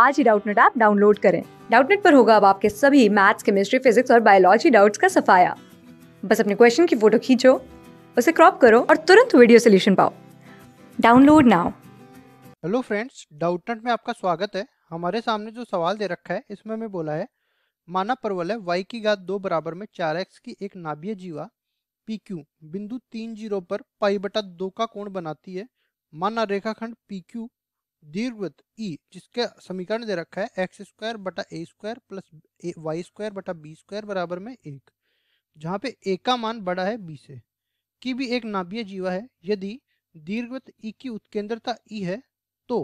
आज ही Doubtnut app download करें डाउटनेट पर होगा अब आपके सभी मैथ्स केमिस्ट्री फिजिक्स और बायोलॉजी डाउट्स का सफाया बस अपने क्वेश्चन की फोटो खींचो उसे क्रॉप करो और तुरंत वीडियो सोल्यूशन पाओ download now hello friends Doubtnut में आपका स्वागत है हमारे सामने जो सवाल दे रखा है इसमें हमें बोला है माना परवल है वाई की घात दो बराबर में चार एक्स की एक नाभिय जीवा पी क्यू बिंदु तीन जीरो पर पाई बटा दो का कोण बनाती है माना रेखाखंड पी क्यू दीर्घवृत्त ई e, जिसका समीकरण दे रखा है एक्स स्क्वायर बटा a square plus y square बटा बी स्क्वायर बराबर में एक जहाँ पे ए का मान बड़ा है बी से की भी एक नाभीय जीवा है यदि दीर्घवृत्त ई e की उत्केंद्रता ई e है तो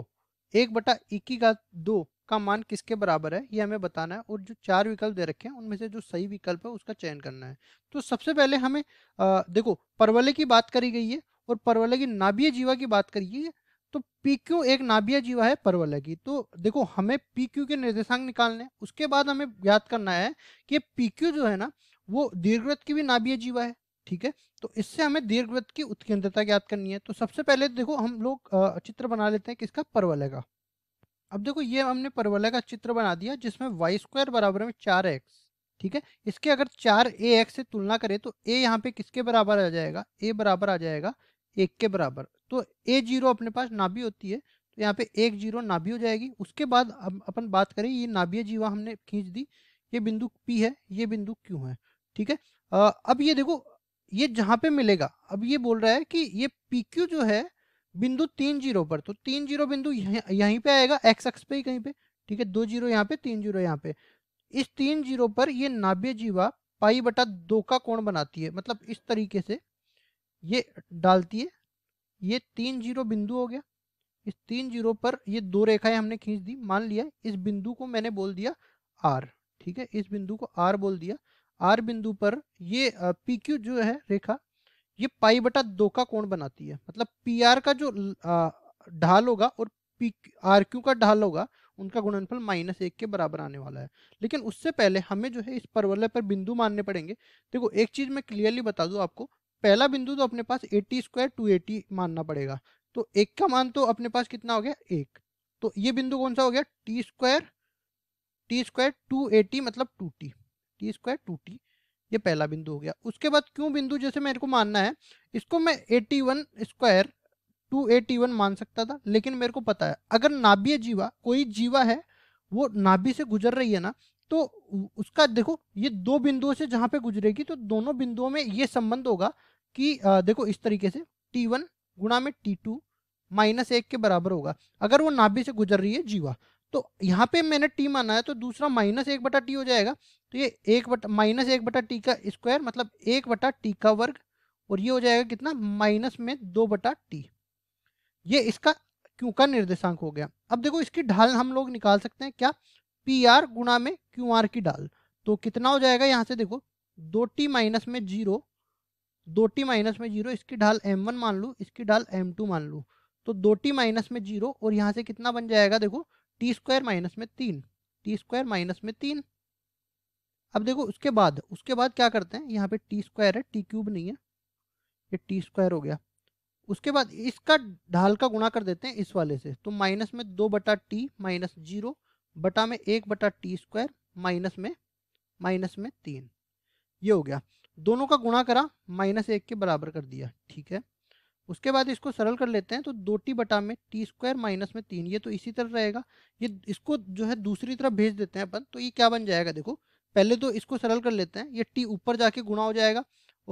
एक बटा ई की घात दो का मान किसके बराबर है ये हमें बताना है और जो चार विकल्प दे रखे हैं उनमें से जो सही विकल्प है उसका चयन करना है तो सबसे पहले हमें आ, देखो परवले की बात करी गई है और परवले की नाभीय जीवा की बात करिए तो पी क्यू एक नाभिया जीवा है परवलय की तो देखो हमें पी क्यू के निर्देशांक निकालने उसके बाद हमें याद करना है कि पी क्यू जो है ना वो दीर्घवृत्त की भी नाभिया जीवा है ठीक है तो इससे हमें दीर्घवृत्त की उत्केंद्रता ज्ञात करनी है तो सबसे पहले देखो हम लोग चित्र बना लेते हैं किसका परवलय का अब देखो ये हमने परवलय का चित्र बना दिया जिसमें वाई स्क्वायर बराबर में चार एक्स ठीक है इसके अगर चार ए एक्स से तुलना करें तो ए यहाँ पे किसके बराबर आ जाएगा ए बराबर आ जाएगा एक के बराबर तो ए जीरो अपने पास नाभि होती है तो यहाँ पे एक जीरो नाभि हो जाएगी उसके बाद अब अपन बात करें ये नाभिय जीवा हमने खींच दी ये बिंदु पी है ये बिंदु क्यू है ठीक है आ, अब ये देखो ये जहाँ पे मिलेगा अब ये बोल रहा है कि ये पी क्यू जो है बिंदु तीन जीरो पर तो तीन जीरो बिंदु यह, यहीं पे आएगा एक्स एक्स पे ही कहीं पे ठीक है दो जीरो यहाँ पे तीन जीरो यहाँ पे इस तीन जीरो पर ये नाभ्य जीवा पाई बटा दो का कोण बनाती है मतलब इस तरीके से ये डालती है ये तीन जीरो बिंदु हो गया इस तीन जीरो पर ये दो रेखाएं हमने खींच दी मान लिया इस बिंदु को मैंने बोल दिया आर ठीक है इस बिंदु को आर बोल दिया आर बिंदु पर ये पी क्यू जो है रेखा ये पाई बटा दो का कोण बनाती है मतलब पी आर का जो ढाल होगा और पी आर क्यू का ढाल होगा उनका गुणनफल माइनस एक के बराबर आने वाला है लेकिन उससे पहले हमें जो है इस परवलय पर बिंदु मानने पड़ेंगे देखो एक चीज मैं क्लियरली बता दूं आपको पहला बिंदु तो अपने पास एट्टी स्क्वायर टू एटी मानना पड़ेगा तो एक का मान तो अपने पास कितना हो गया एक तो ये बिंदु कौन सा हो गया t square t square two a t मतलब two t t square two t ये पहला बिंदु हो गया उसके बाद क्यों बिंदु जैसे मेरे को मानना है इसको मैं a t one square two a t one मान सकता था लेकिन मेरे को पता है अगर नाभीय जीवा कोई जीवा है वो नाभि से गुजर रही है ना तो उसका देखो ये दो बिंदुओं से जहां पे गुजरेगी तो दोनों बिंदुओं में ये संबंध होगा कि आ, देखो इस तरीके से टी वन गुणा में टी टू माइनस एक के बराबर होगा अगर वो नाभि से गुजर रही है जीवा तो यहाँ पे मैंने टी माना है तो दूसरा माइनस एक बटा टी हो जाएगा तो ये एक बटा माइनस एक बटा टी का स्क्वायर मतलब एक बटा टी का वर्ग और ये हो जाएगा कितना माइनस में दो बटा टी ये इसका क्यू का निर्देशांक हो गया अब देखो इसकी ढाल हम लोग निकाल सकते हैं क्या पी आर गुणा में क्यू आर की ढाल तो कितना हो जाएगा यहाँ से देखो दो टी माइनस में जीरो दो टी माइनस में जीरो इसकी ढाल एम वन मान लू इसकी ढाल एम टू मान लू तो दो टी माइनस में जीरो और यहाँ से कितना बन जाएगा देखो टी स्क्वायर माइनस में तीन टी स्क्वायर माइनस में तीन अब देखो उसके बाद उसके बाद क्या करते हैं यहाँ पे टी स्क्वायर है टी क्यूब नहीं है ये टी स्क्वायर हो गया उसके बाद इसका ढाल का गुणा कर देते हैं इस वाले से तो माइनस में दो बटा टी माइनस जीरो बटा में एक बटा टी स्क्वायर माइनस में माइनस में तीन ये हो गया दोनों का गुणा करा माइनस एक के बराबर कर दिया ठीक है उसके बाद इसको सरल कर लेते हैं तो दो टी बटा में टी स्क्वायर माइनस में तीन ये तो इसी तरह रहेगा ये इसको जो है दूसरी तरफ भेज देते हैं अपन तो ये क्या बन जाएगा देखो पहले तो इसको सरल कर लेते हैं ये टी ऊपर जाके गुणा हो जाएगा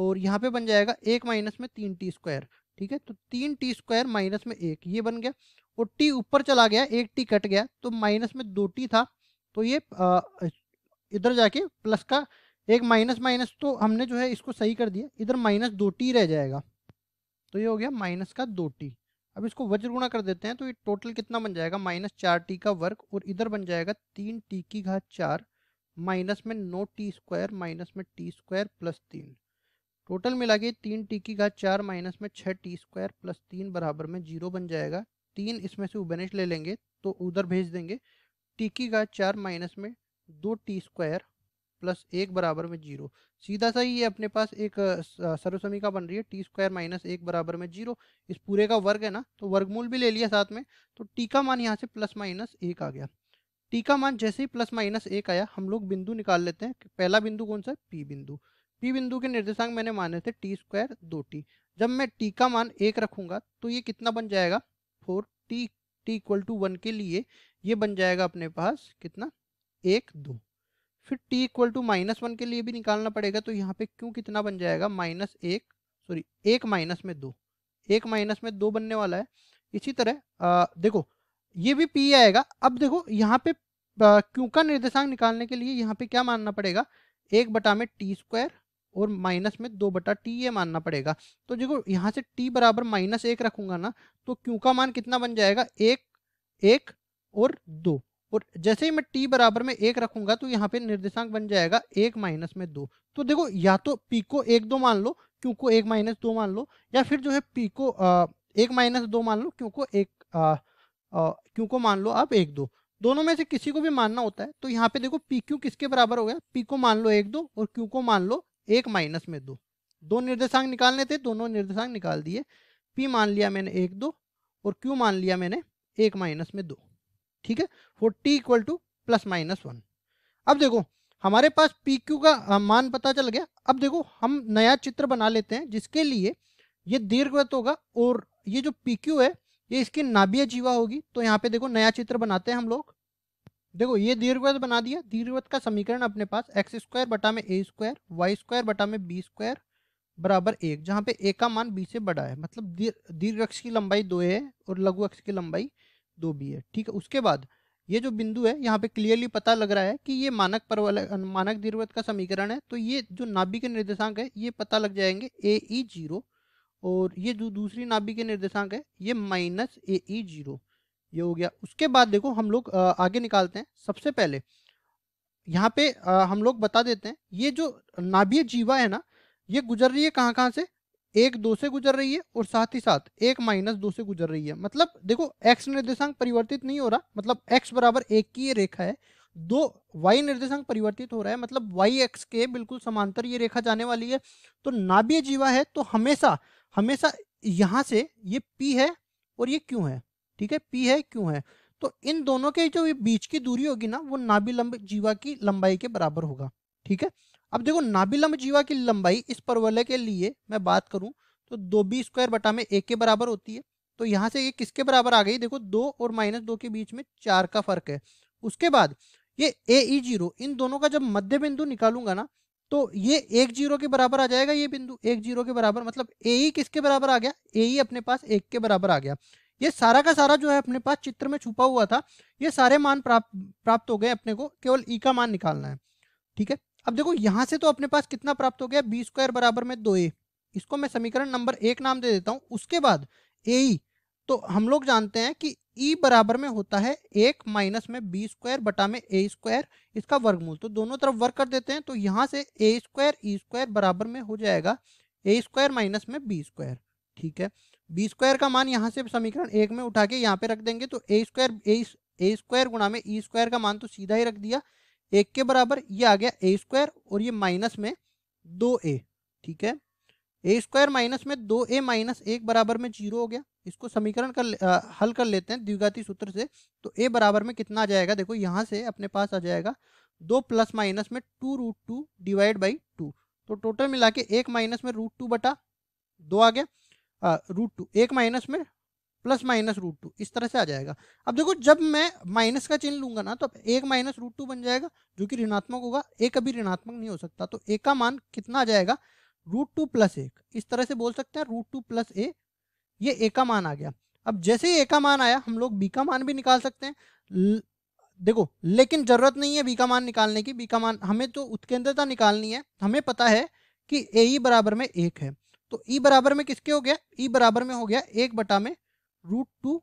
और यहाँ पे बन जाएगा एक माइनस में तीन टी स्क्वायर ठीक है तो तीन टी स्क्वायर माइनस में एक ये बन गया और टी ऊपर चला गया एक टी कट गया तो माइनस में दो टी था तो ये इधर जाके प्लस का एक माइनस माइनस तो हमने जो है इसको सही कर दिया इधर माइनस दो टी रह जाएगा तो ये हो गया माइनस का दो टी अब इसको वज्र गुणा कर देते हैं तो ये टोटल कितना बन जाएगा माइनस चार टी का वर्ग और इधर बन जाएगा तीन टी की घात चार माइनस में नो टी स्क्वायर माइनस में टी स्क्वायर प्लस तीन टोटल मिला के तीन टी की घात चार माइनस में छः टी स्क्वायर प्लस तीन बराबर में जीरो बन जाएगा तीन इसमें से उबेनिश ले लेंगे तो उधर भेज देंगे टी की घात चार माइनस में दो टी स्क्वायर प्लस एक बराबर में जीरो सीधा सा ही ये अपने पास एक सर्वसमीका बन रही है टी स्क्वायर माइनस एक बराबर में जीरो इस पूरे का वर्ग है ना तो वर्गमूल भी ले लिया साथ में तो टी का मान यहाँ से प्लस माइनस एक आ गया टी का मान जैसे ही प्लस माइनस एक आया हम लोग बिंदु निकाल लेते हैं पहला बिंदु कौन सा पी बिंदु पी बिंदु के निर्देशांक मैंने माने थे टी स्क्वायर दो टी जब मैं टी का मान एक रखूंगा तो ये कितना बन जाएगा four t t equal to one के लिए ये बन जाएगा अपने पास कितना एक दो फिर t equal to minus one के लिए भी निकालना पड़ेगा तो यहाँ पे क्यों कितना बन जाएगा माइनस एक सॉरी एक माइनस में दो एक माइनस में दो बनने वाला है इसी तरह आ, देखो ये भी p आएगा अब देखो यहाँ पे क्यों का निर्देशांक निकालने के लिए यहाँ पे क्या मानना पड़ेगा एक बटा में टी स्क्वायर और माइनस में दो बटा टी ये मानना पड़ेगा तो देखो यहाँ से टी बराबर माइनस एक रखूंगा ना तो क्यों का मान कितना बन जाएगा एक एक और दो और जैसे ही मैं टी बराबर में एक रखूंगा तो यहाँ पे निर्देशांक बन जाएगा एक माइनस में दो तो देखो या तो पी को एक दो मान लो क्यों को एक माइनस दो मान लो या फिर जो है पी को आ, एक माइनस दो मान लो क्यों को एक आ, आ, क्यों को मान लो आप एक दो दोनों में से किसी को भी मानना होता है तो यहाँ पे देखो पी क्यू किसके बराबर हो गया पी को मान लो एक दो और क्यू को मान लो एक माइनस में दो दो निर्देशांक निकालने थे दोनों निर्देशांक निकाल दिए पी मान लिया मैंने एक दो और क्यू मान लिया मैंने एक माइनस में दो ठीक है four t equal to plus minus one अब देखो हमारे पास पी क्यू का मान पता चल गया अब देखो हम नया चित्र बना लेते हैं जिसके लिए ये दीर्घवृत्त होगा और ये जो पी क्यू है ये इसकी नाभिय जीवा होगी तो यहाँ पे देखो नया चित्र बनाते हैं हम लोग देखो ये दीर्घवृत्त बना दिया दीर्घवृत्त का समीकरण अपने पास एक्स स्क्वायर बटा में ए स्क्वायर वाई स्क्वायर बटा में बी स्क्वायर बराबर एक जहाँ पे ए का मान बी से बड़ा है मतलब दीर्घ अक्ष की लंबाई दो है और लघु अक्ष की लंबाई दो बी है ठीक है उसके बाद ये जो बिंदु है यहाँ पे क्लियरली पता लग रहा है कि ये मानक परवल मानक दीर्घवृत्त का समीकरण है तो ये जो नाभिक के निर्देशांक है ये पता लग जाएंगे ए ई e जीरो और ये जो दूसरी नाभिक के निर्देशांक है ये minus a e e zero ये हो गया उसके बाद देखो हम लोग आगे निकालते हैं सबसे पहले यहाँ पे हम लोग बता देते हैं ये जो नाभिक जीवा है ना ये गुजर रही है कहाँ कहाँ से एक दो से गुजर रही है और साथ ही साथ एक माइनस दो से गुजर रही है मतलब देखो एक्स निर्देशांक परिवर्तित नहीं हो रहा मतलब एक्स बराबर एक की ये रेखा है दो वाई निर्देशांक परिवर्तित हो रहा है मतलब वाई एक्स के बिल्कुल समांतर ये रेखा जाने वाली है तो नाभीय जीवा है तो हमेशा हमेशा यहाँ से ये पी है और ये क्यों है ठीक है पी है क्यों है तो इन दोनों के जो बीच की दूरी होगी ना वो नाभि लंब जीवा की लंबाई के बराबर होगा ठीक है अब देखो नाभिलंब जीवा की लंबाई इस परवलय के लिए मैं बात करूं तो दो बी स्क्वायर बटा में एक के बराबर होती है तो यहाँ से ये किसके बराबर आ गई देखो दो और माइनस दो के बीच में चार का फर्क है उसके बाद ये ए ई जीरो इन दोनों का जब मध्य बिंदु निकालूंगा ना तो ये एक जीरो के बराबर आ जाएगा ये बिंदु एक जीरो के बराबर मतलब ए ई किसके बराबर आ गया ए ई अपने पास एक के बराबर आ गया ये सारा का सारा जो है अपने पास चित्र में छुपा हुआ था ये सारे मान प्राप्त प्राप्त हो गए अपने को केवल ई का मान निकालना है ठीक है अब देखो यहां से तो अपने पास कितना प्राप्त हो गया बी स्क्वायर बराबर में दो ए इसको मैं समीकरण नंबर एक नाम दे देता हूं उसके बाद ए e. तो हम लोग जानते हैं कि ई e बराबर में होता है एक माइनस में बी स्क्वायर बटा में ए स्क्वायर इसका वर्गमूल तो दोनों तरफ वर्ग कर देते हैं तो यहाँ से ए स्क्वायर ई स्क्वायर बराबर में हो जाएगा ए स्क्वायर माइनस में बी स्क्वायर ठीक है बी स्क्वायर का मान यहाँ से समीकरण एक में उठा के यहाँ पे रख देंगे तो ए स्क्वायर ए स्क्वायर गुणा में ई e स्क्वायर का मान तो सीधा ही रख दिया एक के बराबर ये आ गया ए स्क्वायर और ये माइनस में दो ए ठीक है ए स्क्वायर माइनस में दो ए माइनस एक बराबर में जीरो हो गया इसको समीकरण कर आ, हल कर लेते हैं द्विघाती सूत्र से तो ए बराबर में कितना आ जाएगा देखो यहाँ से अपने पास आ जाएगा दो प्लस माइनस में two root two divide by two तो टोटल मिला के एक माइनस में रूट टू बटा दो आ गया रूट टू एक माइनस में प्लस माइनस रूट टू इस तरह से आ जाएगा अब देखो जब मैं माइनस का चिन्ह लूंगा ना तो एक माइनस रूट टू बन जाएगा जो कि ऋणात्मक होगा एक अभी ऋणात्मक नहीं हो सकता तो एक का मान कितना आ जाएगा रूट टू प्लस एक इस तरह से बोल सकते हैं रूट टू प्लस ए ये ए का मान आ गया अब जैसे ही ए का मान आया हम लोग बी का मान भी निकाल सकते हैं देखो लेकिन जरूरत नहीं है बी का मान निकालने की बी का मान हमें तो उत्केंद्रता तो निकालनी है हमें पता है कि ए बराबर में एक है तो ई बराबर में किसके हो गया ई बराबर में हो गया एक बटा में root two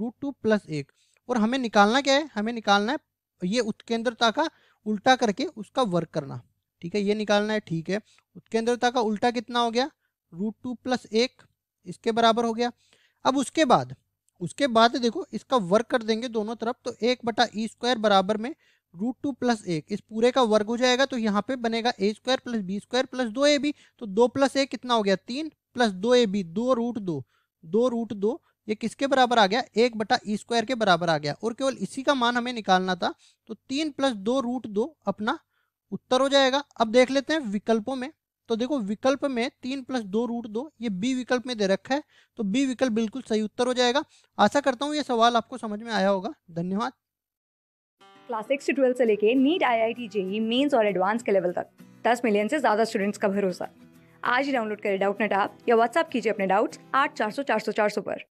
root two plus एक और हमें निकालना क्या है हमें निकालना है ये उत्केंद्रता का उल्टा करके उसका वर्क करना ठीक है ये निकालना है ठीक है उत्केंद्रता का उल्टा कितना हो गया रूट टू प्लस एक इसके बराबर हो गया अब उसके बाद उसके बाद देखो इसका वर्क कर देंगे दोनों तरफ तो एक बटा ई e स्क्वायर बराबर में रूट टू प्लस एक इस पूरे का वर्ग हो जाएगा तो यहाँ पे बनेगा a square plus b square plus दो ए बी तो दो प्लस एक कितना हो गया तीन प्लस दो ए बी दो रूट दो दो रूट दो ये किसके बराबर आ गया एक बटा ई स्क्वायर के बराबर आ गया और केवल इसी का मान हमें निकालना था तो तीन प्लस दो रूट दो अपना उत्तर हो जाएगा अब देख लेते हैं विकल्पों में तो देखो विकल्प में तीन प्लस दो रूट दो ये बी विकल्प में दे रखा है तो बी विकल्प बिल्कुल सही उत्तर हो जाएगा आशा करता हूँ ये सवाल आपको समझ में आया होगा धन्यवाद क्लास सिक्स से ट्वेल्थ से लेके NEET I I T JEE mains और एडवांस के लेवल तक दस मिलियन से ज्यादा स्टूडेंट्स का भरोसा आज ही डाउनलोड करें डाउट नेट आप या व्हाट्सअप कीजिए अपने डाउट्स आठ चार सौ चार सौ चार सौ पर